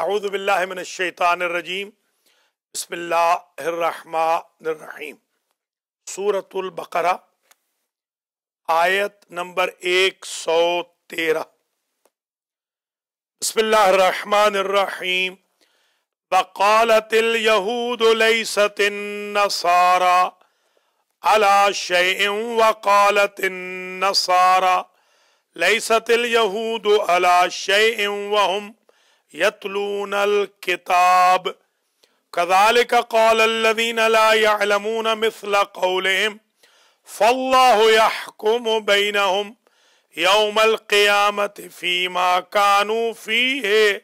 أعوذ بالله من الشيطان الرجيم بسم الله الرحمن الرحيم سورة البقرة آية نمبر 113 بسم الله الرحمن الرحيم وقالت اليهود ليست النصارى على شيء وقالت النصارى ليست اليهود على شيء وهم يتلون الكتاب كذلك قال الذين لا يعلمون مثل قولهم فالله يحكم بينهم يوم القيامه فيما كانوا فيه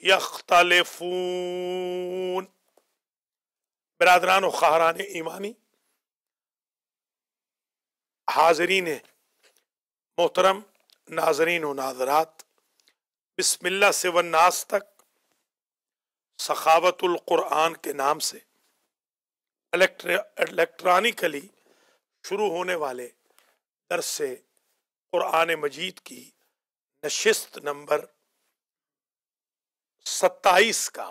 يختلفون برادران و خواهران ایمانی حاضرین محترم ناظرین و ناظرات बिस्मिल्ला से वन्नास तक सखावतुल कुरान के नाम से इलेक्ट्रॉनिकली शुरू होने वाले दरस से कुरान मजीद की नशिस्त नंबर सत्ताईस का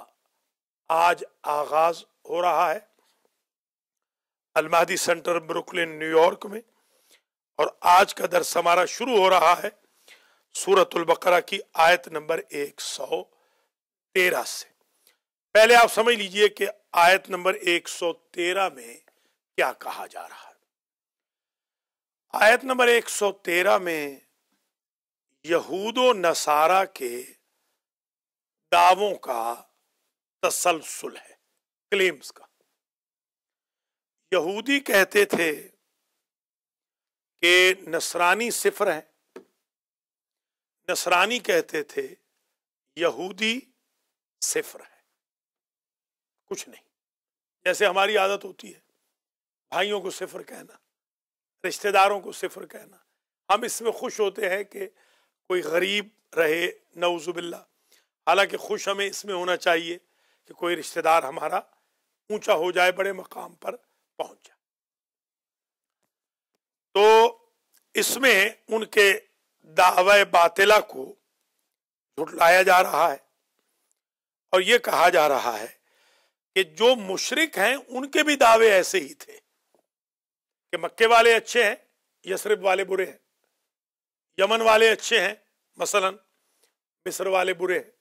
आज आगाज हो रहा है अलमादी सेंटर ब्रुकलिन न्यूयॉर्क में और आज का दरस हमारा शुरू हो रहा है सूरतुल बकरा की आयत नंबर एक सौ तेरह से पहले आप समझ लीजिए कि आयत नंबर एक सौ तेरह में क्या कहा जा रहा है आयत नंबर एक सौ तेरह में यहूदो नसारा के दावों का तसलसल है क्लेम्स का यहूदी कहते थे कि नसरानी सिफर हैं नसरानी कहते थे यहूदी सिफर है कुछ नहीं जैसे हमारी आदत होती है भाइयों को सिफर कहना रिश्तेदारों को सिफर कहना हम इसमें खुश होते हैं कि कोई गरीब रहे नवजुबिल्ला हालांकि खुश हमें इसमें होना चाहिए कि कोई रिश्तेदार हमारा ऊंचा हो जाए बड़े मकाम पर पहुंच जाए तो इसमें उनके दावे बातिला को झुटलाया जा रहा है और ये कहा जा रहा है कि जो मुशरक हैं उनके भी दावे ऐसे ही थे कि मक्के वाले अच्छे हैं यसरब वाले बुरे हैं यमन वाले अच्छे हैं मसलन मिस्र वाले बुरे हैं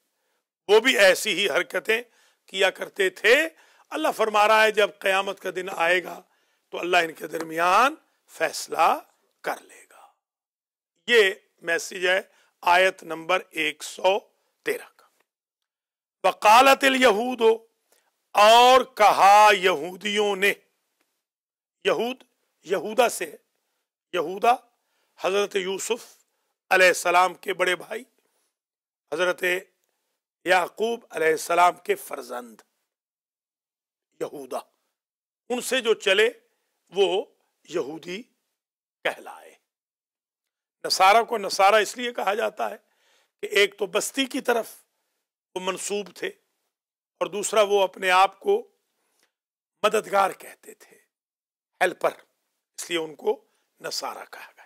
वो भी ऐसी ही हरकतें किया करते थे अल्लाह फरमा रहा है जब क़यामत का दिन आएगा तो अल्लाह इनके दरमियान फैसला कर लेगा ये मैसेज है आयत नंबर एक सौ तेरह का वकालत यहूद और कहा यहूदियों ने यहूद यहूदा से यहूदा हजरत यूसुफ अलैहिस्सलाम के बड़े भाई हजरत याकूब अलैहिस्सलाम के फर्जंद यहूदा उनसे जो चले वो यहूदी कहलाए नसारा को नसारा इसलिए कहा जाता है कि एक तो बस्ती की तरफ वो मनसूब थे और दूसरा वो अपने आप को मददगार कहते थे हेल्पर इसलिए उनको नसारा कहा गया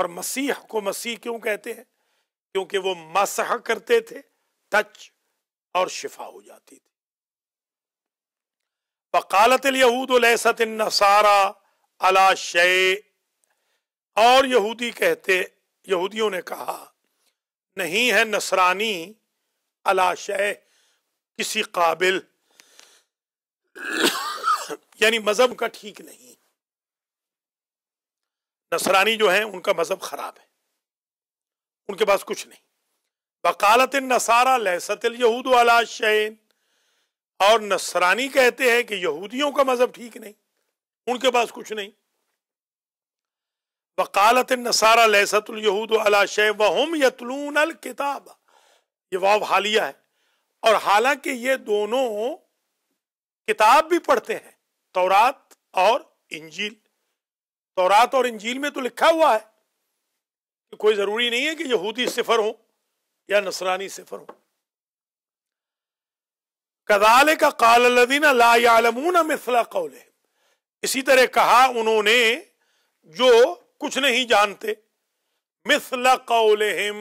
और मसीह को मसीह क्यों कहते हैं क्योंकि वो मसह करते थे टच और शिफा हो जाती थी वकालत यहूद नसारा अला शे और यहूदी कहते यहूदियों ने कहा नहीं है नसरानी अलाशय किसी काबिल यानी मजहब का ठीक नहीं नसरानी जो है उनका मजहब खराब है उनके पास कुछ नहीं वकालत नसारा लहसतिल यहूद वाला और नसरानी कहते हैं कि यहूदियों का मजहब ठीक नहीं उनके पास कुछ नहीं वकालत नसारा लहसतूद अलाशे वहम यतलून अल किताब ये वाव हालिया है और हालांकि ये दोनों किताब भी पढ़ते हैं तौरात और इंजील तौरात और इंजील में तो लिखा हुआ है कि कोई जरूरी नहीं है कि यहूदी सिफर हो या नसरानी सिफर हो कदाल का कालदीन लामून मिसला कौल इसी तरह कहा उन्होंने जो कुछ नहीं जानते मिसल कौलहिम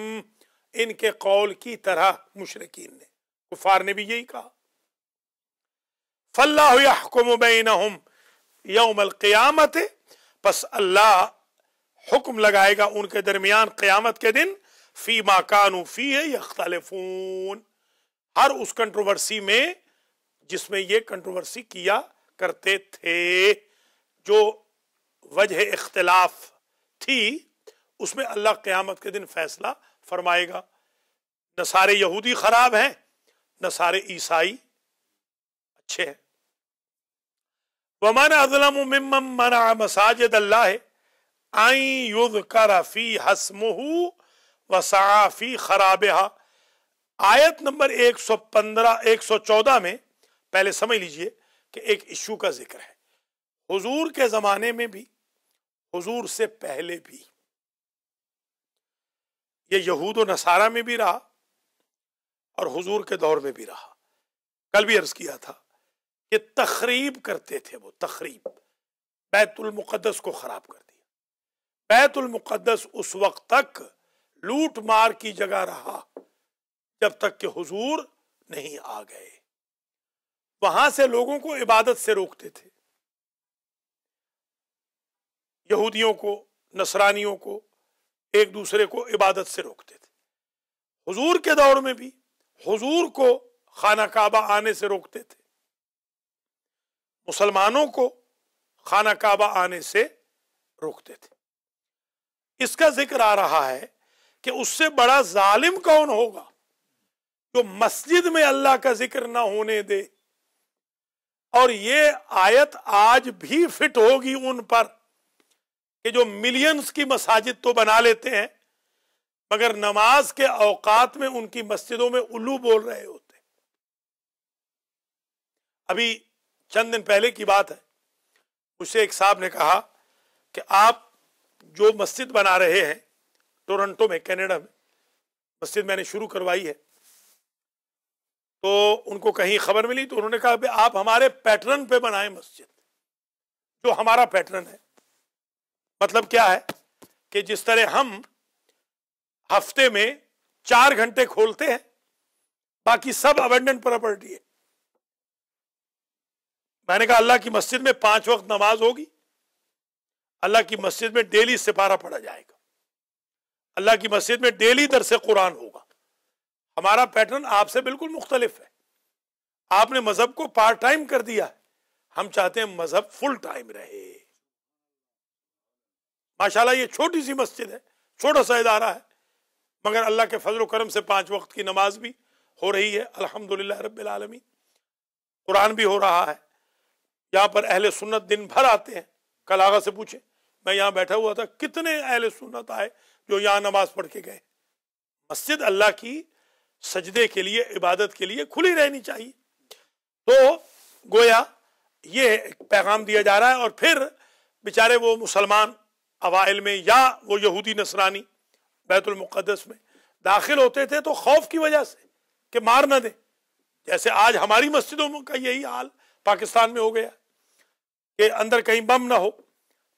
इनके कौल की तरह मुशरकिन ने कुफार ने भी यही कहा फल्लाकुमबैन यौमल क़यामत बस अल्लाह हुक्म लगाएगा उनके दरमियान क्यामत के दिन फी माकानू फी है यख्तलफून हर उस कंट्रोवर्सी में जिसमें ये कंट्रोवर्सी किया करते थे जो वजह इख्तलाफ थी उसमें अल्लाह क्यामत के दिन फैसला फरमाएगा न सारे यहूदी खराब हैं न सारे ईसाई अच्छे हैं वमान अजलम मना मसाजिद अल्लाह आई युद्ध कराफी हसमहू वसाफी खराबहा आयत नंबर 115 114 में पहले समझ लीजिए कि एक इशू का जिक्र है हुजूर के ज़माने में भी हुजूर से पहले भी ये यहूद नसारा में भी रहा और हुजूर के दौर में भी रहा कल भी अर्ज किया था कि तखरीब करते थे वो तखरीब बैतुल मुकद्दस को खराब कर दिया बैतुल मुकद्दस उस वक्त तक लूट मार की जगह रहा जब तक कि हुजूर नहीं आ गए वहां से लोगों को इबादत से रोकते थे यहूदियों को नसरानियों को एक दूसरे को इबादत से रोकते थे हुजूर के दौर में भी हुजूर को खाना काबा आने से रोकते थे मुसलमानों को खाना काबा आने से रोकते थे इसका जिक्र आ रहा है कि उससे बड़ा जालिम कौन होगा जो मस्जिद में अल्लाह का जिक्र ना होने दे और ये आयत आज भी फिट होगी उन पर कि जो मिलियंस की मसाजिद तो बना लेते हैं मगर नमाज के औकात में उनकी मस्जिदों में उल्लू बोल रहे होते अभी चंद दिन पहले की बात है उसे एक साहब ने कहा कि आप जो मस्जिद बना रहे हैं टोरंटो में कनाडा में मस्जिद मैंने शुरू करवाई है तो उनको कहीं खबर मिली तो उन्होंने कहा आप हमारे पैटर्न पे बनाए मस्जिद जो हमारा पैटर्न है मतलब क्या है कि जिस तरह हम हफ्ते में चार घंटे खोलते हैं बाकी सब अबेंडेंट प्रॉपर्टी है मैंने कहा अल्लाह की मस्जिद में पांच वक्त नमाज होगी अल्लाह की मस्जिद में डेली सिपारा पढ़ा जाएगा अल्लाह की मस्जिद में डेली दर से कुरान होगा हमारा पैटर्न आपसे बिल्कुल मुख्तलिफ है आपने मजहब को पार्ट टाइम कर दिया हम चाहते हैं मजहब फुल टाइम रहे माशाल्लाह ये छोटी सी मस्जिद है छोटा सा इदारा है मगर अल्लाह के फजल करम से पांच वक्त की नमाज भी हो रही है अल्हम्दुलिल्लाह रब्बिल आलमीन कुरान भी हो रहा है यहाँ पर अहले सुन्नत दिन भर आते हैं कल आगा से पूछे मैं यहाँ बैठा हुआ था कितने अहले सुन्नत आए जो यहाँ नमाज पढ़ के गए मस्जिद अल्लाह की सजदे के लिए इबादत के लिए खुली रहनी चाहिए तो गोया ये पैगाम दिया जा रहा है और फिर बेचारे वो मुसलमान अवाइल में या वो यहूदी नसरानी बैतुलमक़दस में दाखिल होते थे तो खौफ की वजह से कि मार ना दें जैसे आज हमारी मस्जिदों का यही हाल पाकिस्तान में हो गया कि अंदर कहीं बम ना हो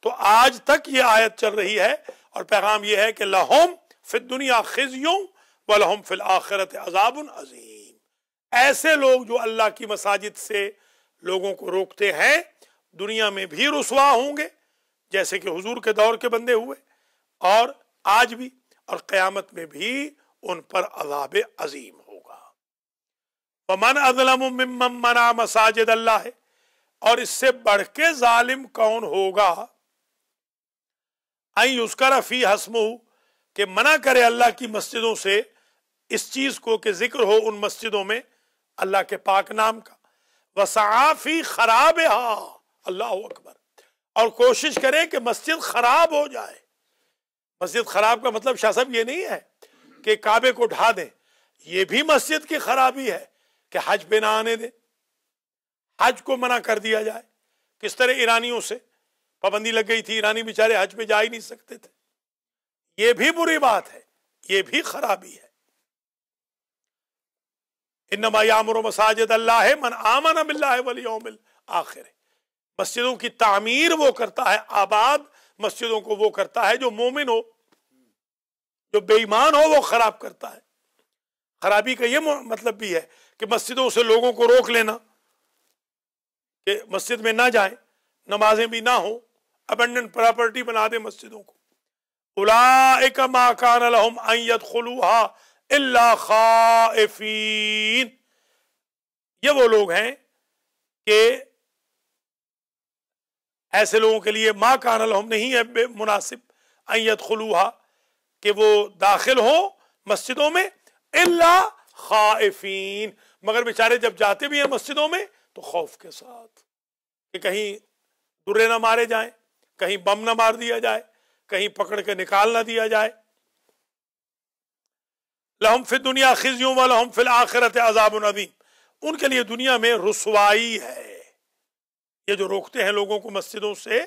तो आज तक ये आयत चल रही है और पैगाम ये है कि लहोम फिर दुनिया खिजियों व लहोम फिल आखिरत अजाबन अजीम ऐसे लोग जो अल्लाह की मसाजिद से लोगों को रोकते हैं दुनिया में भी रसवा होंगे जैसे कि हुजूर के दौर के बंदे हुए और आज भी और क़यामत में भी उन पर अजाब अजीम होगा मसाजिद अल्लाह है और इससे बढ़ के जालिम कौन होगा आई उसका रफी हसमू के मना करे अल्लाह की मस्जिदों से इस चीज को कि जिक्र हो उन मस्जिदों में अल्लाह के पाक नाम का वसाफी खराब अल्लाह अकबर और कोशिश करें कि मस्जिद खराब हो जाए मस्जिद खराब का मतलब शाह साहब ये नहीं है कि काबे को ढा दें ये भी मस्जिद की खराबी है कि हज पे ना आने दें हज को मना कर दिया जाए किस तरह ईरानियों से पाबंदी लग गई थी ईरानी बेचारे हज पे जा ही नहीं सकते थे ये भी बुरी बात है ये भी खराबी है इनमायामर मसाजिद अल्लाह मन आमन बिल्ला वलियोमिल आखिर मस्जिदों की तामीर वो करता है आबाद मस्जिदों को वो करता है जो मोमिन हो जो बेईमान हो वो खराब करता है खराबी का ये मतलब भी है कि मस्जिदों से लोगों को रोक लेना कि मस्जिद में ना जाए नमाजें भी ना हो अबेंडेंट प्रॉपर्टी बना दे मस्जिदों को माकान ये वो लोग हैं कि ऐसे लोगों के लिए माँ का हम नहीं है मुनासिब अयत खलूहा कि वो दाखिल हो मस्जिदों में अल्ला खाफिन मगर बेचारे जब जाते भी हैं मस्जिदों में तो खौफ के साथ कि कहीं दुर्रे ना मारे जाए कहीं बम ना मार दिया जाए कहीं पकड़ के निकाल ना दिया जाए लहम फिर दुनिया खिजियों वाल हम फिल आखिरत अजाब नदीम उनके लिए दुनिया में रसवाई है ये जो रोकते हैं लोगों को मस्जिदों से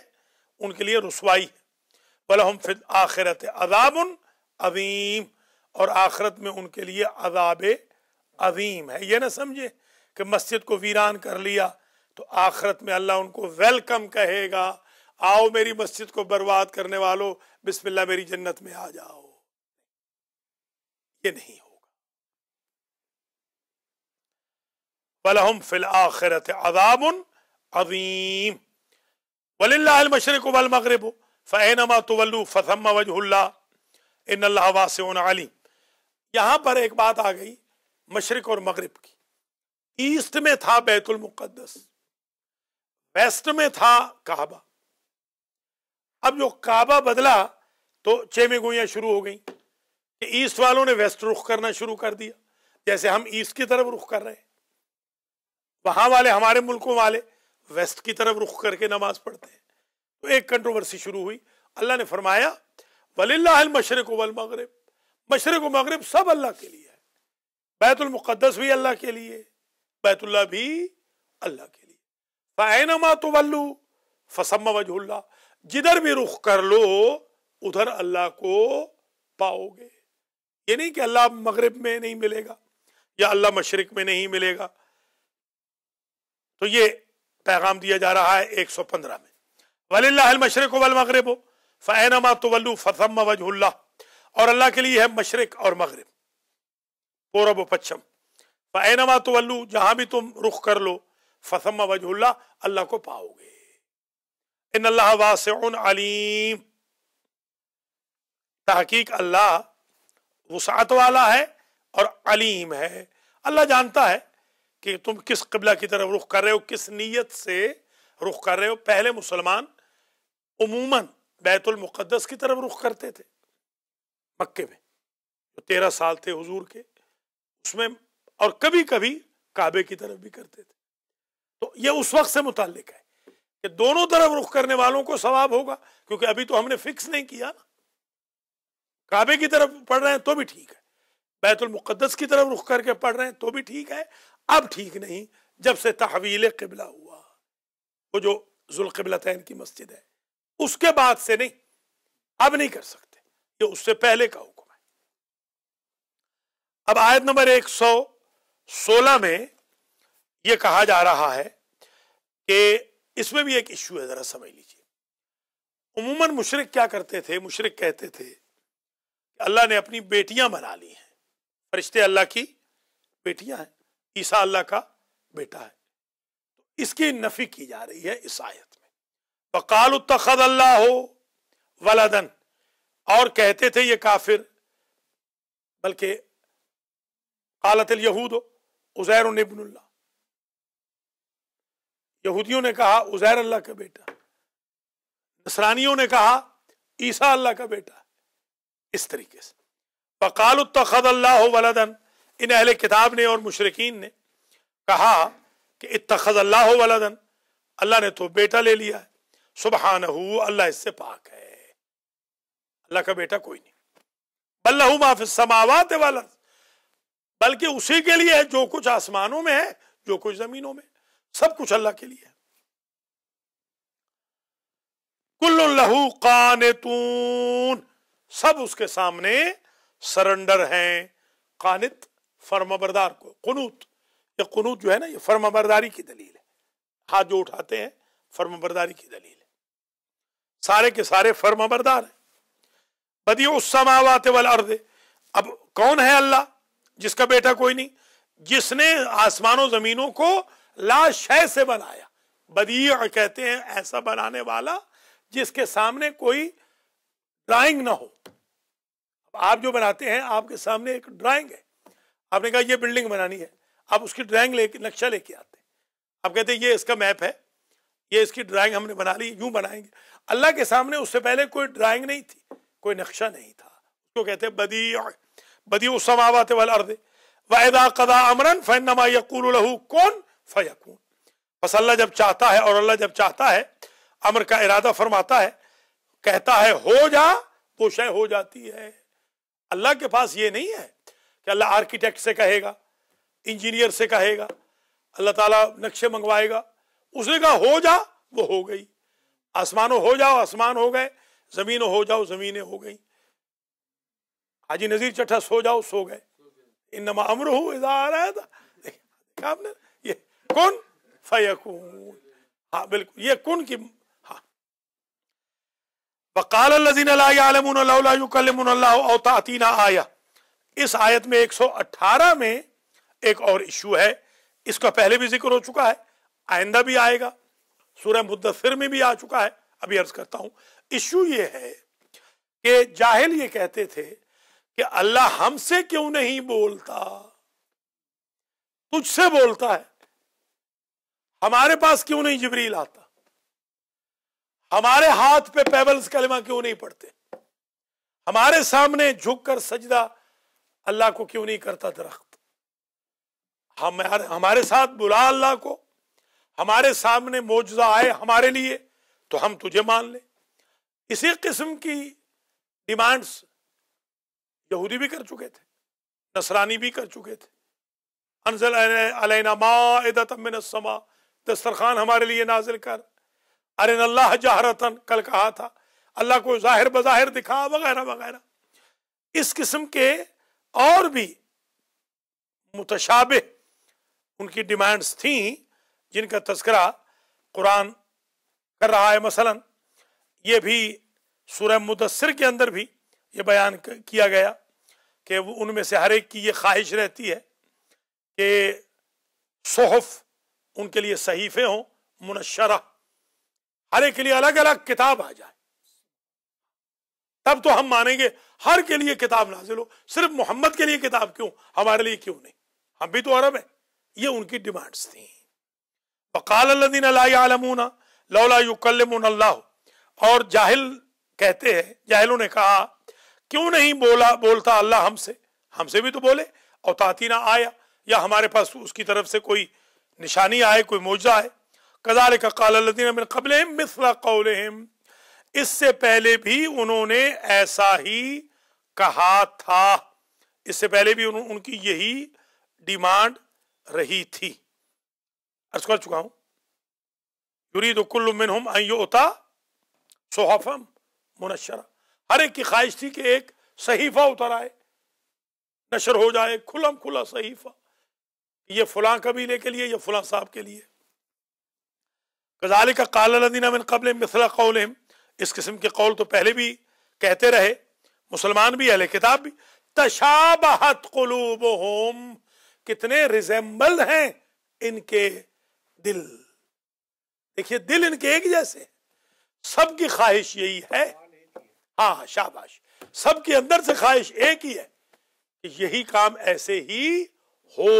उनके लिए रसवाई है हम फिर आखिरत अदाबन अवीम और आखिरत में उनके लिए अजाब अवीम है ये ना समझे कि मस्जिद को वीरान कर लिया तो आखिरत में अल्लाह उनको वेलकम कहेगा आओ मेरी मस्जिद को बर्बाद करने वालों बिस्मिल्लाह मेरी जन्नत में आ जाओ ये नहीं होगा बलहम फिल आखिरत उन अजीम वलिल्लाशरक वल मगरब फ़ैनमा तोल्लू फ़सम वजहल्ला इन वासन अलीम यहाँ पर एक बात आ गई मशरक़ और मगरब की ईस्ट में था बैतुलमुक़दस वेस्ट में था काबा अब जो काबा बदला तो चेमेगोयाँ शुरू हो गई कि ईस्ट वालों ने वेस्ट रुख करना शुरू कर दिया जैसे हम ईस्ट की तरफ रुख कर रहे हैं वहाँ वाले हमारे मुल्कों वाले वेस्ट की तरफ रुख करके नमाज पढ़ते हैं तो एक कंट्रोवर्सी शुरू हुई अल्लाह ने फरमाया वलिल्ला मशरक वल मगरब मशरक व मगरब सब अल्लाह के लिए है बैतुलमुक़दस भी अल्लाह के लिए बैतुल्ला भी अल्लाह के लिए फ़ैनमा तो वल्लू फसम वजहुल्ला जिधर भी रुख कर लो उधर अल्लाह को पाओगे ये नहीं कि अल्लाह मगरब में नहीं मिलेगा या अल्लाह मशरक में नहीं मिलेगा तो ये पैगाम दिया जा रहा है एक सौ पंद्रह में वलीमशरक वल मगरब फ़ैनमा तो फसम वजहुल्ला और अल्लाह के लिए है मशरक और मगरब पूरब पच्छम फ़ैनमा तोल्लू जहां भी तुम रुख कर लो फसम वजहुल्ला अल्लाह को पाओगे इन अल्लाह वासम तहकीक अल्लाह वसात वाला है और अलीम है अल्लाह जानता है कि तुम किस कबला की तरफ रुख कर रहे हो किस नीयत से रुख कर रहे हो पहले मुसलमान उमूमन बैतुलमुक़दस की तरफ रुख करते थे मक्के में जो तेरह साल थे हजूर के उसमें और कभी कभी काबे की तरफ भी करते थे तो ये उस वक्त से मुतालिक है कि दोनों तरफ रुख करने वालों को सवाब होगा क्योंकि अभी तो हमने फिक्स नहीं किया ना काबे की तरफ पढ़ रहे हैं तो भी ठीक है बैतुलमुक़दस की तरफ रुख करके पढ़ रहे हैं तो भी ठीक है अब ठीक नहीं जब से तहवील किबला हुआ वो जो जुलकबलतैन की मस्जिद है उसके बाद से नहीं अब नहीं कर सकते ये उससे पहले का हुक्म है अब आयत नंबर एक सौ सोलह में ये कहा जा रहा है कि इसमें भी एक इश्यू है जरा समझ लीजिए उमूमन मुशरक क्या करते थे मुशरक कहते थे अल्लाह ने अपनी बेटियां बना ली हैं फरिश्ते अल्लाह की बेटियां हैं ईसा अल्लाह का बेटा है तो इसकी नफी की जा रही है इस आयत में वकाल तखद अल्लाह हो वलादन और कहते थे ये काफिर बल्कि कालत यहूद हो उजैर नबनुल्ला यहूदियों ने कहा उजैर अल्लाह का बेटा नसरानियों ने कहा ईसा अल्लाह का बेटा इस तरीके से बकाल तखद अल्लाह हो वलादन इन अहले किताब ने और मुशरकिन ने कहा कि इतखज अल्लाह वलदन अल्लाह ने तो बेटा ले लिया है सुबहान अल्लाह इससे पाक है अल्लाह का बेटा कोई नहीं बल्लू माफ समावात वाला बल्कि उसी के लिए है जो कुछ आसमानों में है जो कुछ जमीनों में सब कुछ अल्लाह के लिए कुल्लू कान तून सब उसके सामने सरेंडर हैं कानित फर्माबरदार को कनूत ये कनूत जो है ना ये फर्माबरदारी की दलील है हाथ जो उठाते हैं फर्माबरदारी की दलील है सारे के सारे फर्माबरदार हैं बदी उस वाला अर्द अब कौन है अल्लाह जिसका बेटा कोई नहीं जिसने आसमानों जमीनों को लाशय से बनाया बदी कहते हैं ऐसा बनाने वाला जिसके सामने कोई ड्राइंग ना हो आप जो बनाते हैं आपके सामने एक ड्राइंग है आपने कहा ये बिल्डिंग बनानी है आप उसकी ड्राइंग लेके नक्शा लेके आते आप कहते ये इसका मैप है ये इसकी ड्राइंग हमने बना ली यूं बनाएंगे अल्लाह के सामने उससे पहले कोई ड्राइंग नहीं थी कोई नक्शा नहीं था उसको कहते बदी बदी उस समावत वाल अर्दे वायदा कदा अमरन फैन नमा लहू कौन फयकून बस अल्लाह जब चाहता है और अल्लाह जब चाहता है अमर का इरादा फरमाता है कहता है हो जा वो शय हो जाती है अल्लाह के पास ये नहीं है कि अल्लाह आर्किटेक्ट से कहेगा इंजीनियर से कहेगा अल्लाह ताला नक्शे मंगवाएगा उसने कहा हो जा वो हो गई आसमानों हो जाओ आसमान हो गए जमीन हो जाओ जमीनें हो गई हाजी नजीर चट्ठा सो जाओ सो गए इन नमा अमर हूं इजा आ रहा था आपने ये कौन फयकून हाँ बिल्कुल ये कौन की हाँ बकाल लजीन आलमून कलमून अवतातीना आया इस आयत में 118 में एक और इशू है इसका पहले भी जिक्र हो चुका है आइंदा भी आएगा सूर्य मुद्दफिर में भी आ चुका है अभी अर्ज करता हूं इशू ये है कि जाहिल ये कहते थे कि अल्लाह हमसे क्यों नहीं बोलता तुझसे बोलता है हमारे पास क्यों नहीं जबरील आता हमारे हाथ पे पेबल्स कलमा क्यों नहीं पड़ते हमारे सामने झुककर सजदा अल्लाह को क्यों नहीं करता दरख्त हम हमारे साथ बुला अल्लाह को हमारे सामने मौजूदा आए हमारे लिए तो हम तुझे मान ले इसी किस्म की डिमांड्स यहूदी भी कर चुके थे नसरानी भी कर चुके थे अनजल अलैना दस्तरखान हमारे लिए नाजिल कर अरे अल्लाह जहरतन कल कहा था अल्लाह को जाहिर बज़ाहिर दिखा वगैरह वगैरह इस किस्म के और भी मुतशाबे उनकी डिमांड्स थी जिनका तस्करा कुरान कर रहा है मसलन ये भी सूर्य मुदसर के अंदर भी ये बयान किया गया कि उनमें से हर एक की ये ख्वाहिश रहती है कि सोहफ उनके लिए सहीफे हों मुनशरा हर एक के लिए अलग अलग किताब आ जाए तब तो हम मानेंगे हर के लिए किताब नाजिल हो सिर्फ मोहम्मद के लिए किताब क्यों हमारे लिए क्यों नहीं हम भी तो अरब हैं ये उनकी डिमांड्स थी बकालदीन लौला युकलमून अल्लाह और जाहिल कहते हैं जाहिलों ने कहा क्यों नहीं बोला बोलता अल्लाह हमसे हमसे भी तो बोले और ताती ना आया या हमारे पास उसकी तरफ से कोई निशानी आए कोई मोजा आए कदार कदाल ककालदीन कबल मिसला कौल इससे पहले भी उन्होंने ऐसा ही कहा था इससे पहले भी उन, उनकी यही डिमांड रही थी अर्ज कर चुका हूं यूरी तो कुल मिन हम होता सोहफम मुनशरा हर एक की ख्वाहिश थी कि एक सहीफा उतर आए नशर हो जाए खुलम खुला सहीफा ये फुला कबीले के लिए या फुला साहब के लिए गजाल का काला कबल मिसला कौल इस किस्म के कौल तो पहले भी कहते रहे मुसलमान भी अहले किताब भी तशाबहत कलूब होम कितने रिजेंबल हैं इनके दिल देखिए दिल इनके एक जैसे सबकी ख्वाहिश यही है हाँ शाबाश सबके अंदर से ख्वाहिश एक ही है कि यही काम ऐसे ही हो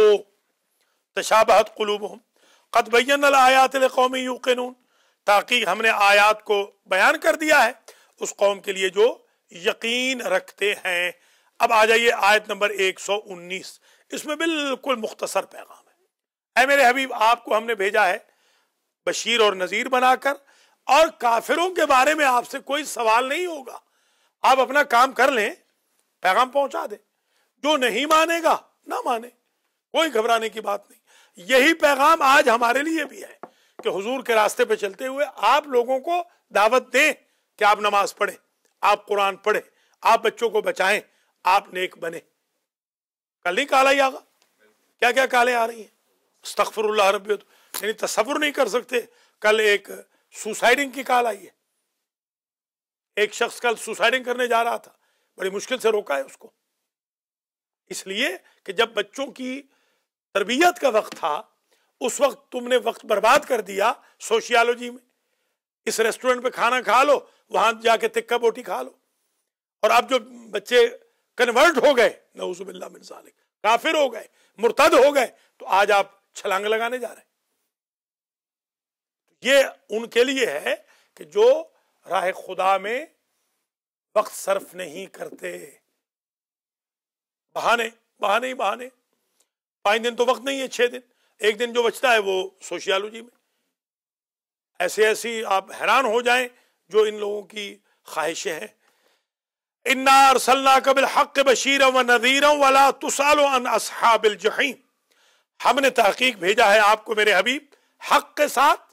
तशाबहत कलूब होम कतबैन आयात कौमी यू कानून ताकि हमने आयात को बयान कर दिया है उस कौम के लिए जो यकीन रखते हैं अब आ जाइए आयत नंबर 119 इसमें बिल्कुल मुख्तसर पैगाम है ऐ मेरे हबीब आपको हमने भेजा है बशीर और नज़ीर बनाकर और काफिरों के बारे में आपसे कोई सवाल नहीं होगा आप अपना काम कर लें पैगाम पहुंचा दें जो नहीं मानेगा ना माने कोई घबराने की बात नहीं यही पैगाम आज हमारे लिए भी है कि हुजूर के रास्ते पे चलते हुए आप लोगों को दावत दें कि आप नमाज पढ़ें आप कुरान पढ़े आप बच्चों को बचाएं आप नेक बने कल ही काला ही आगा क्या क्या काले आ रही हैं तखफरल्ला यानी तस्वुर नहीं कर सकते कल एक सुसाइडिंग की काल आई है एक शख्स कल सुसाइडिंग करने जा रहा था बड़ी मुश्किल से रोका है उसको इसलिए कि जब बच्चों की तरबियत का वक्त था उस वक्त तुमने वक्त बर्बाद कर दिया सोशियालॉजी में इस रेस्टोरेंट में खाना खा लो वहां जाके तिक्का बोटी खा लो और आप जो बच्चे कन्वर्ट हो गए नवसुबिल्ला काफिर हो गए मुर्तद हो गए तो आज आप छलांग लगाने जा रहे हैं ये उनके लिए है कि जो राह खुदा में वक्त सर्फ नहीं करते बहाने बहाने ही बहाने पांच दिन तो वक्त नहीं है छह दिन एक दिन जो बचता है वो सोशियोलॉजी में ऐसे ऐसी आप हैरान हो जाएं जो इन लोगों की ख्वाहिशें हैं इन्ना अरसल्ला कबिल हक बशीर व नज़ीर वाला तुसाल असहाबिल जहीम हमने तहकीक भेजा है आपको मेरे हबीब हक के साथ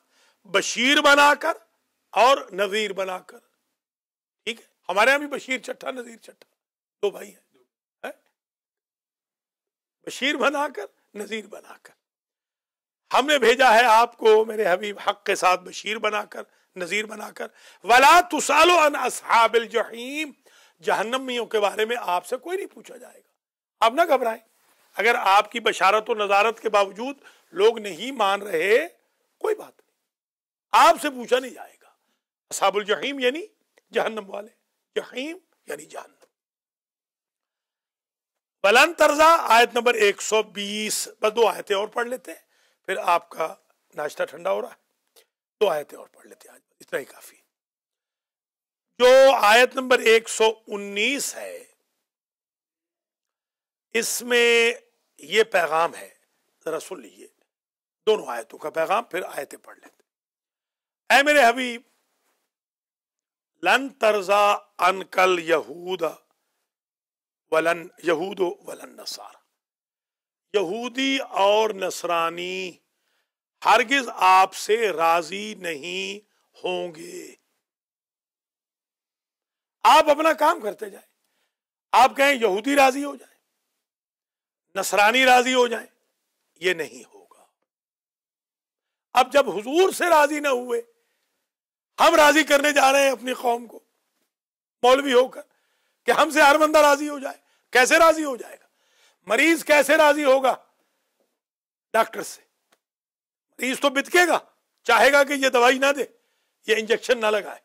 बशीर बनाकर और नज़ीर बनाकर ठीक है हमारे यहां भी बशीर चट्टा नज़ीर चट्टा दो भाई हैं है? बशीर बनाकर नज़ीर बनाकर हमने भेजा है आपको मेरे हबीब हक के साथ बशीर बनाकर नजीर बनाकर वला तुसालो अन असहाबिल जहीम जहन्नमियों के बारे में आपसे कोई नहीं पूछा जाएगा आप ना घबराएं अगर आपकी बशारत और नज़ारत के बावजूद लोग नहीं मान रहे कोई बात नहीं आपसे पूछा नहीं जाएगा असहाबुल जहीम यानी जहन्नम वाले जहीम यानी जहन्नम बलन तर्जा आयत नंबर 120 बस दो आयतें और पढ़ लेते हैं फिर आपका नाश्ता ठंडा हो रहा है दो आयतें और पढ़ लेते हैं आज इतना ही काफी जो आयत नंबर 119 है इसमें ये पैगाम है जरा सुन लीजिए दोनों आयतों का पैगाम फिर आयतें पढ़ लेते ऐ मेरे हबीब लन तर्जा अनकल यहूद वलन यहूद वलन नसारा यहूदी और नसरानी हरगिज आपसे राजी नहीं होंगे आप अपना काम करते जाए आप कहें यहूदी राजी हो जाए नसरानी राजी हो जाए ये नहीं होगा अब जब हुजूर से राजी ना हुए हम राजी करने जा रहे हैं अपनी कौम को मौलवी होकर कि हमसे हर बंदा राजी हो जाए कैसे राजी हो जाएगा मरीज कैसे राजी होगा डॉक्टर से मरीज तो बितकेगा चाहेगा कि ये दवाई ना दे ये इंजेक्शन ना लगाए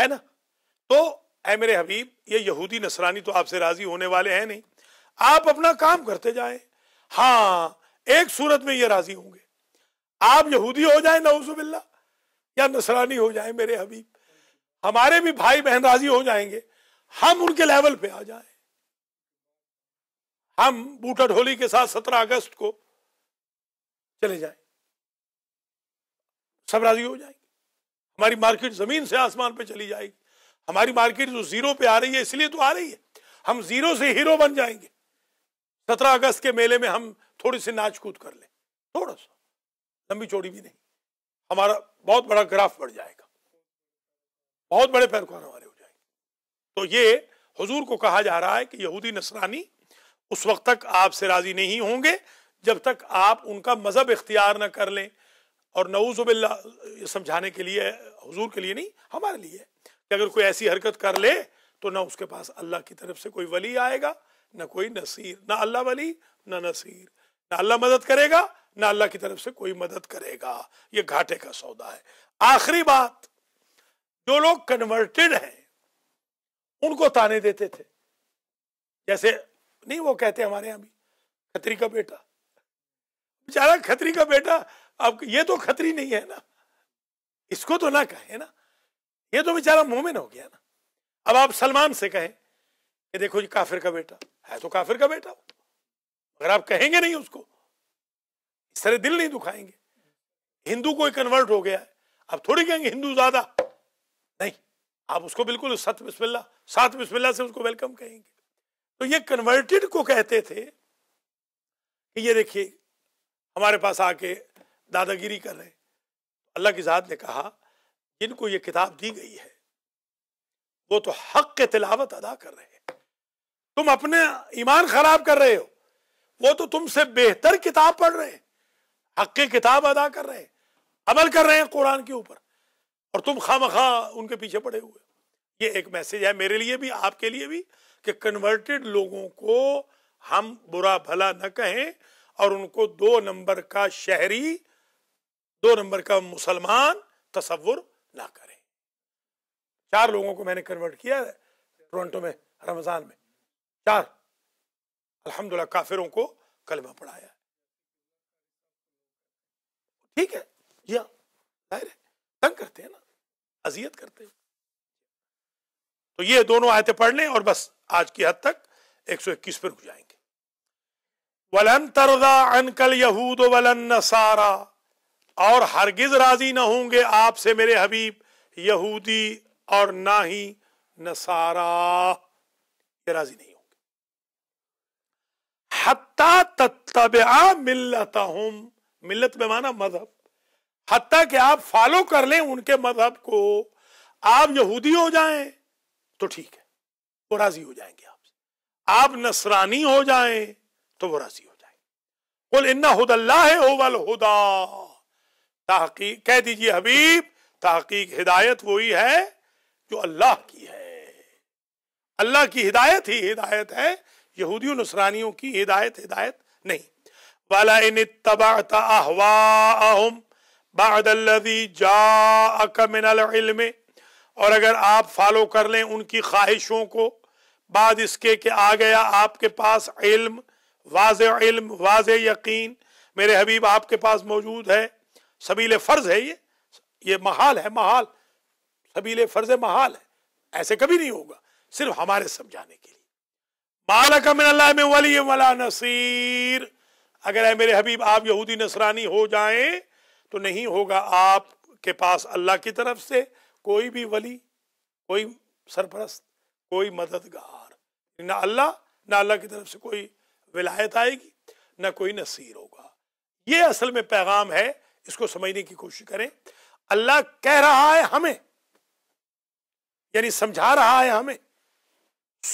है ना तो ऐ मेरे हबीब ये यहूदी नसरानी तो आपसे राजी होने वाले हैं नहीं आप अपना काम करते जाए हाँ एक सूरत में ये राजी होंगे आप यहूदी हो जाए नवजुबिल्ला या नसरानी हो जाए मेरे हबीब हमारे भी भाई बहन राजी हो जाएंगे हम उनके लेवल पे आ जाए हम बूटा ढोली के साथ सत्रह अगस्त को चले जाए सब राजी हो जाएंगे हमारी मार्केट जमीन से आसमान पे चली जाएगी हमारी मार्केट जो जीरो पे आ रही है इसलिए तो आ रही है हम जीरो से हीरो बन जाएंगे सत्रह अगस्त के मेले में हम थोड़ी सी नाच कूद कर लें थोड़ा सा लंबी चौड़ी भी नहीं हमारा बहुत बड़ा ग्राफ बढ़ जाएगा बहुत बड़े पैरखान हमारे हो जाएंगे तो ये हजूर को कहा जा रहा है कि यहूदी नसरानी उस वक्त तक आपसे राजी नहीं होंगे जब तक आप उनका मजहब इख्तियार ना कर लें और नऊजुबिल्ला समझाने के लिए हुजूर के लिए नहीं हमारे लिए कि अगर कोई ऐसी हरकत कर ले तो ना उसके पास अल्लाह की तरफ से कोई वली आएगा ना कोई नसीर ना अल्लाह वली ना नसीर ना अल्लाह मदद करेगा ना अल्लाह की तरफ से कोई मदद करेगा ये घाटे का सौदा है आखिरी बात जो लोग कन्वर्टेड हैं उनको ताने देते थे जैसे नहीं वो कहते हमारे यहां भी खतरी का बेटा बेचारा खतरी का बेटा अब ये तो खतरी नहीं है ना इसको तो ना कहे ना ये तो बेचारा मोमिन हो गया ना अब आप सलमान से कहें ये देखो जी काफिर का बेटा है तो काफिर का बेटा मगर आप कहेंगे नहीं उसको इस तरह दिल नहीं दुखाएंगे हिंदू कोई कन्वर्ट हो गया है अब थोड़ी कहेंगे हिंदू ज्यादा नहीं आप उसको बिल्कुल सत बिस्मिल्ला सात बिस्मिल्ला से उसको वेलकम कहेंगे तो ये कन्वर्टेड को कहते थे कि ये देखिए हमारे पास आके दादागिरी कर रहे अल्लाह की ज़ात ने कहा जिनको ये किताब दी गई है वो तो हक के तिलावत अदा कर रहे हैं तुम अपने ईमान खराब कर रहे हो वो तो तुमसे बेहतर किताब पढ़ रहे हैं हक की किताब अदा कर रहे हैं अमल कर रहे हैं कुरान के ऊपर और तुम खाम खा उनके पीछे पड़े हुए ये एक मैसेज है मेरे लिए भी आपके लिए भी कि कन्वर्टेड लोगों को हम बुरा भला न कहें और उनको दो नंबर का शहरी दो नंबर का मुसलमान तस्वुर ना करें चार लोगों को मैंने कन्वर्ट किया है टोरंटो में रमजान में चार अल्हम्दुलिल्लाह काफिरों को कलमा पढ़ाया ठीक है या हाँ, है तंग करते हैं ना अजियत करते हैं तो ये दोनों आयतें पढ़ लें और बस आज की हद तक 121 पर रुक जाएंगे वलन तरदा अनकल यहूद वलन नसारा और हरगिज राजी ना होंगे आपसे मेरे हबीब यहूदी और ना ही नसारा ये राजी नहीं होंगे हत्ता तत्तब मिलता हम मिलत में माना मजहब हत्या कि आप फॉलो कर लें उनके मजहब को आप यहूदी हो जाएं तो ठीक है वो राजी हो जाएंगे आपसे आप नसरानी हो जाए तो वो राजी हो जाएंगे बोल इन्ना हुदल्ला है ओवल हुदा तहकीक कह दीजिए हबीब तहकीक हिदायत वही है जो अल्लाह की है अल्लाह की हिदायत ही हिदायत है यहूदियों नसरानियों की हिदायत हिदायत नहीं वाला इन तबाता अहवा अहम बादल जा अकमिनल और अगर आप फॉलो कर लें उनकी ख्वाहिशों को बाद इसके कि आ गया आपके पास इल्म वाज इल्म वाज यकीन मेरे हबीब आपके पास मौजूद है सबीले फ़र्ज है ये ये महाल है महाल सबीले फ़र्ज महाल है ऐसे कभी नहीं होगा सिर्फ हमारे समझाने के लिए मालकमिन में वली वला नसीर अगर है मेरे हबीब आप यहूदी नसरानी हो जाएं तो नहीं होगा आपके पास अल्लाह की तरफ से कोई भी वली कोई सरपरस्त कोई मददगार ना अल्लाह ना अल्लाह की तरफ से कोई विलायत आएगी ना कोई नसीर होगा ये असल में पैगाम है इसको समझने की कोशिश करें अल्लाह कह रहा है हमें यानी समझा रहा है हमें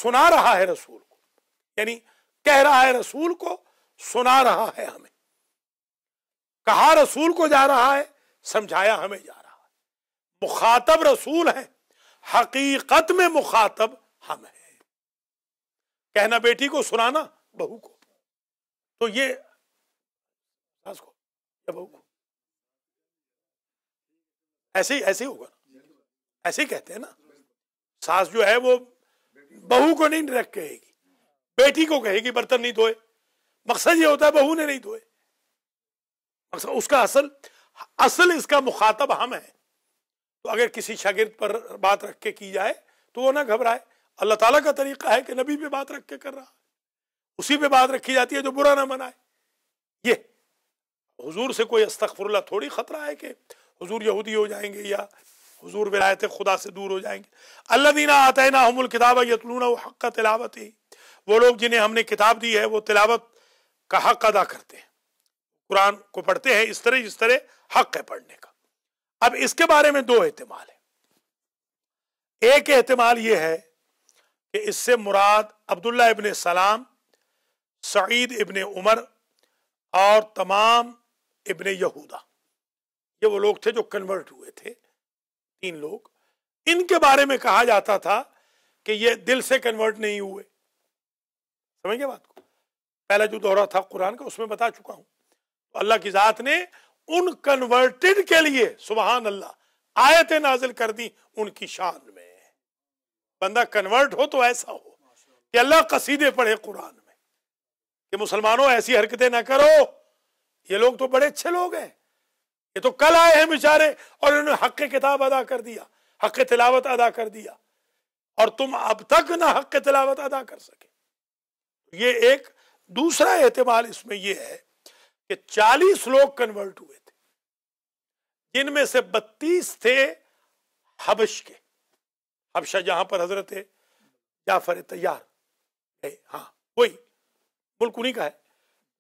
सुना रहा है रसूल को यानी कह रहा है रसूल को सुना रहा है हमें कहा रसूल को जा रहा है समझाया हमें जा मुखातब रसूल है हकीकत में मुखातब हम हैं कहना बेटी को सुनाना बहू को तो ये सास को या बहू को ऐसे ही ऐसे ही होगा ऐसे ही कहते हैं ना सास जो है वो बहू को नहीं डायरेक्ट कहेगी बेटी को कहेगी बर्तन नहीं धोए मकसद ये होता है बहू ने नहीं धोए मकसद उसका असल असल इसका मुखातब हम है तो अगर किसी शागिर्द पर बात रख के की जाए तो वो ना घबराए अल्लाह ताला का तरीका है कि नबी पे बात रख के कर रहा उसी पे बात रखी जाती है जो बुरा ना मनाए ये हुजूर से कोई अस्तफरल्ला थोड़ी खतरा है कि हुजूर यहूदी हो जाएंगे या हुजूर विलायत खुदा से दूर हो जाएंगे अल्लाह दीना आता ना हमल किताब यतलूना हक का तिलावत ही वो लोग जिन्हें हमने किताब दी है वो तिलावत का हक अदा करते हैं कुरान को पढ़ते हैं इस तरह जिस तरह हक है पढ़ने का अब इसके बारे में दो एहतमाल है एक एहतमाल यह है कि इससे मुराद अब्दुल्ला इबन सलाम सईद इबन उमर और तमाम इबन यहूदा ये वो लोग थे जो कन्वर्ट हुए थे तीन लोग इनके बारे में कहा जाता था कि ये दिल से कन्वर्ट नहीं हुए समझ गए बात को पहला जो दौरा था कुरान का उसमें बता चुका हूं तो अल्लाह की ज़ात ने उन कन्वर्टेड के लिए सुबहान अल्लाह आयतें नाजिल कर दी उनकी शान में बंदा कन्वर्ट हो तो ऐसा हो कि अल्लाह कसीदे पढ़े कुरान में कि मुसलमानों ऐसी हरकतें ना करो ये लोग तो बड़े अच्छे लोग हैं ये तो कल आए हैं बेचारे और इन्होंने हक किताब अदा कर दिया हक तिलावत अदा कर दिया और तुम अब तक ना हक तिलावत अदा कर सके ये एक दूसरा एतमाल इसमें यह है कि 40 लोग कन्वर्ट हुए थे जिनमें से 32 थे हबश के हबशा जहां पर हजरत जाफर तैयार गए हाँ वही मुल्क उन्हीं का है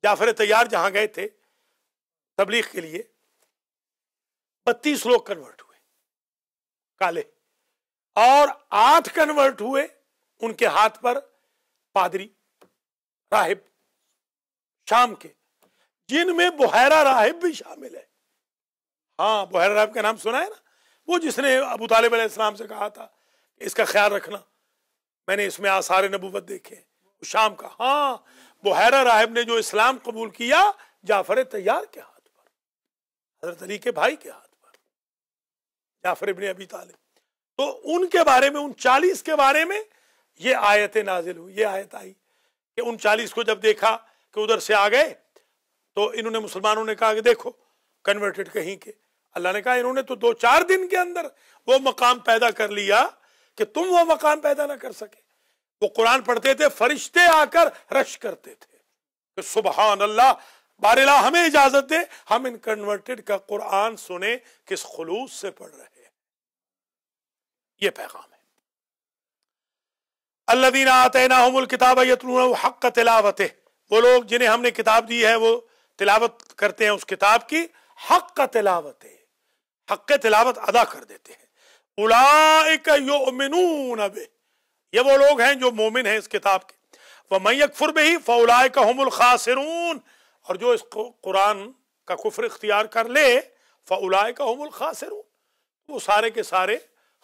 जाफर तैयार जहां गए थे तबलीग के लिए बत्तीस लोग कन्वर्ट हुए काले और आठ कन्वर्ट हुए उनके हाथ पर पादरी राहिब शाम के जिनमें बुहरा राहिब भी शामिल है हाँ बुहरा राहिब का नाम सुना है ना वो जिसने अबू तालिब अलैहिस्सलाम से कहा था इसका ख्याल रखना मैंने इसमें आसार नबूवत देखे शाम का हाँ बुहरा राहिब ने जो इस्लाम कबूल किया जाफर तैयार के हाथ पर हजरत अली के भाई के हाथ पर जाफर इबन अबी तालिब तो उनके बारे में उन चालीस के बारे में ये आयतें नाजिल हुई ये आयत आई कि उन चालीस को जब देखा कि उधर से आ गए तो इन्होंने मुसलमानों ने कहा कि देखो कन्वर्टेड कहीं के अल्लाह ने कहा इन्होंने तो दो चार दिन के अंदर वो मकाम पैदा कर लिया कि तुम वो मकाम पैदा ना कर सके वो कुरान पढ़ते थे फरिश्ते आकर रश करते थे तो सुबहान अल्लाह बारेला हमें इजाजत दे हम इन कन्वर्टेड का कुरान सुने किस खलूस से पढ़ रहे हैं ये पैगाम है अल्लादीन आतना किताब यतलून हक तिलावत वो लोग जिन्हें हमने किताब दी है वो तिलावत करते हैं उस किताब की हक का तिलावत है हक के तिलावत अदा कर देते हैं उलाइक योमिनून ये वो लोग हैं जो मोमिन हैं इस किताब के वह मैकफुर बही का हमल खासरून और जो इस कुरान का कुफर इख्तियार कर ले का हमल खासरून वो सारे के सारे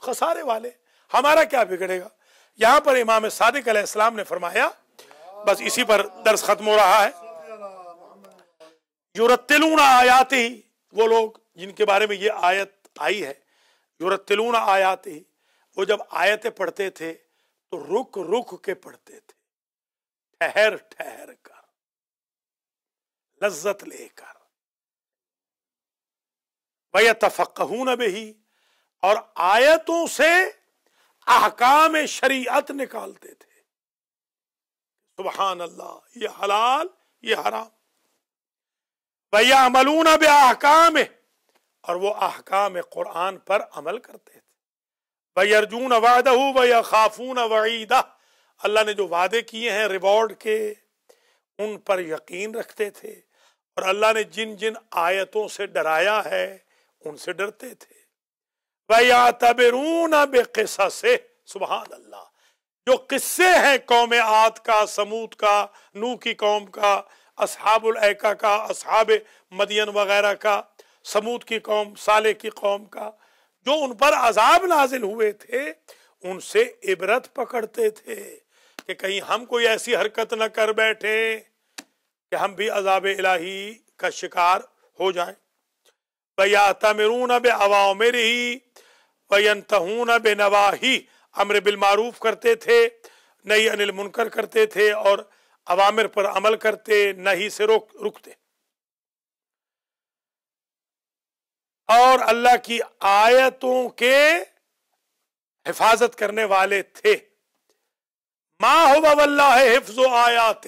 खसारे वाले हमारा क्या बिगड़ेगा यहाँ पर इमाम सादिक ने फरमाया बस इसी पर दर्ज खत्म हो रहा है युरतलून आयाती वो लोग जिनके बारे में ये आयत आई है युरतलून आयाती वो जब आयतें पढ़ते थे तो रुक रुक के पढ़ते थे ठहर ठहर कर लज्जत लेकर भैया तफक्हू न बेही और आयतों से अहकाम शरीयत निकालते थे सुबहान अल्लाह ये हलाल ये हराम भैया अमलून बे आहकाम और वो अहकाम कुरान पर अमल करते थे भाई अर्जुन वादा हो भैया खाफून वईदा अल्लाह ने जो वादे किए हैं रिवॉर्ड के उन पर यकीन रखते थे और अल्लाह ने जिन जिन आयतों से डराया है उनसे डरते थे भैया तबरून बेकिस्सा से सुबह अल्लाह जो किस्से हैं कौम आत का समूत का नू की कौम का असहाबुल एका का असहाब मदियन वगैरह का समूद की कौम साले की कौम का जो उन पर अजाब नाजिल हुए थे उनसे इबरत पकड़ते थे कि कहीं हम कोई ऐसी हरकत न कर बैठे कि हम भी अजाब इलाही का शिकार हो जाए भैया तमरून अब अवाओं में ही वयन तहून बे नवाही अमर बिलमारूफ करते थे नई अनिल मुनकर करते थे और अवामिर पर अमल करते न ही से रोक रुकते और अल्लाह की आयतों के हिफाजत करने वाले थे मा हो वल्ला है आयात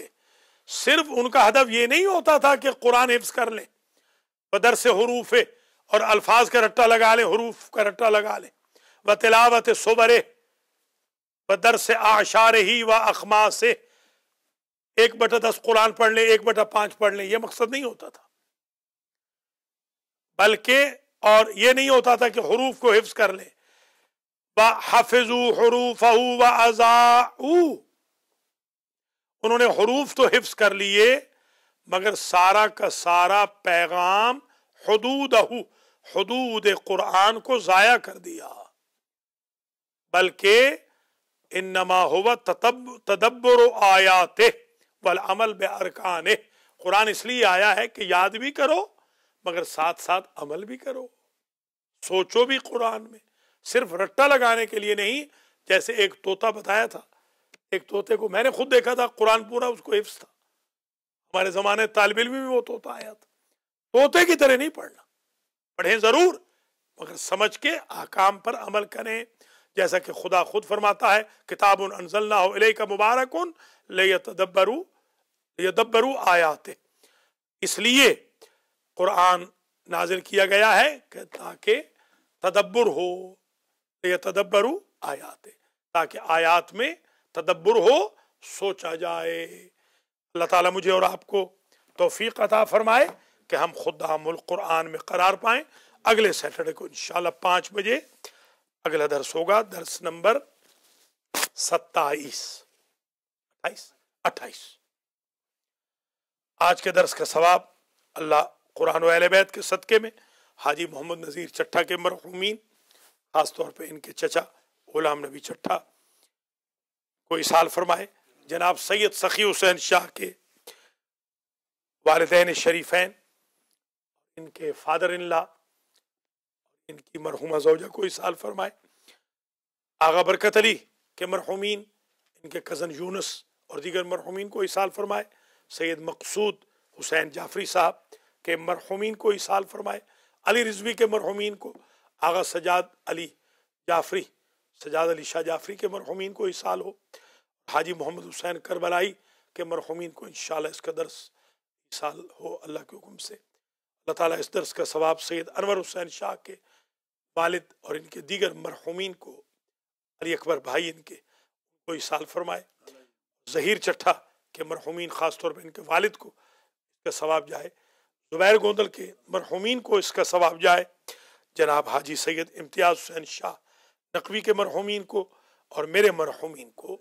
सिर्फ उनका हदफ ये नहीं होता था कि कुरान हिफ्स कर ले बदर से हरूफे और अल्फाज का रट्टा लगा ले हरूफ का रट्टा लगा ले व तिलावत सुबरे बदर से आशार ही व अखमा से एक बटा दस कुरान पढ़ लें एक बटा पांच पढ़ लें यह मकसद नहीं होता था बल्कि और ये नहीं होता था कि हरूफ को हिफ्स कर लें हफिजू हरूफ व उन्होंने हरूफ तो हिफ्स कर लिए मगर सारा का सारा पैगाम हदूद हदूद कुरान को ज़ाया कर दिया बल्कि इन नमा हुआ तदब्बर आयात वल अमल बे अरकान कुरान इसलिए आया है कि याद भी करो मगर साथ साथ अमल भी करो सोचो भी कुरान में सिर्फ रट्टा लगाने के लिए नहीं जैसे एक तोता बताया था एक तोते को मैंने खुद देखा था कुरान पूरा उसको हिफ्स था हमारे जमाने तालब इलम भी वो तोता आया था तोते की तरह नहीं पढ़ना पढ़े जरूर मगर समझ के आकाम पर अमल करें जैसा कि खुदा खुद फरमाता है किताब अनजल्ला मुबारक ले तदब्बरू यदब्बरू आयाते इसलिए कुरान नाजिल किया गया है ताकि तदब्बर हो यह तदब्बर आयात ताकि आयात में तदब्बर हो सोचा जाए अल्लाह ताला मुझे और आपको तोफ़ीक अता फरमाए कि हम खुद आमुल कुरान में करार पाए अगले सैटरडे को इन पाँच बजे अगला दर्स होगा दर्स नंबर सत्ताईस अट्ठाईस अट्ठाईस आज के दर्स का सवाब अल्लाह कुरान वैत के सदक़े में हाजी मोहम्मद नज़ीर चट्ठा के मरहूमिन ख़ासतौर पर इनके चचा गुलाम नबी चट्ठा को इसाल फरमाए जनाब सैयद सखी हुसैन शाह के वालदे शरीफैन इनके फादर इन ला इनकी मरहूमा जोजा को इसाल फरमाए आगा बरकत अली के मरहूमिन इनके कज़न यूनस और दीगर मरहूमिन को इसाल फरमाए सैयद मकसूद हुसैन जाफरी साहब के मरहूमिन को इसाल फरमाए अली रिजवी के मरहूमिन को आगा सजाद अली जाफरी सजाद अली शाह जाफरी के मरहूमिन को इसाल हो हाजी मोहम्मद हुसैन करबलाई के मरहूमिन को इन इसका दर्स इसाल हो अल्लाह के हुक्म से अल्लाह ताला इस दर्स का सवाब सैद अनवर हुसैन शाह के वालिद और इनके दीगर मरहूमिन को अली अकबर भाई इनके कोई इसाल फरमाए जहीर चट्ठा के मरहूमिन ख़ास तौर पर इनके वालिद को इसका सवाब जाए ज़ुबैर गोंदल के मरहूमिन को इसका सवाब जाए जनाब हाजी सैयद इम्तियाज़ हुसैन शाह नकवी के मरहूमिन को और मेरे मरहूमिन को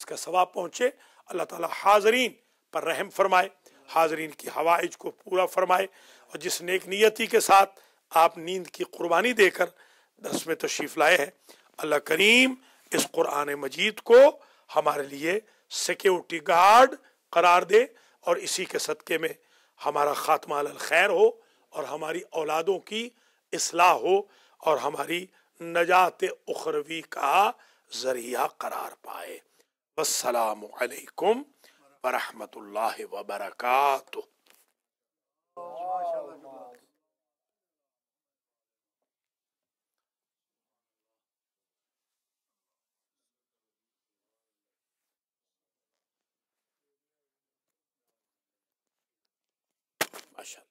इसका सवाब पहुँचे अल्लाह ताला हाजरीन पर रहम फरमाए हाजरीन की हवाइज को पूरा फरमाए और जिस नेक नियति के साथ आप नींद की कुर्बानी देकर दस में तशरीफ़ लाए हैं अल्लाह करीम इस कुरान मजीद को हमारे लिए सिक्योरिटी गार्ड करार दे और इसी के सदक़े में हमारा खात्मा खैर हो और हमारी औलादों की असलाह हो और हमारी नजात उखरवी का जरिया करार पाए बसलकम वरहमत ला वबरकू عشر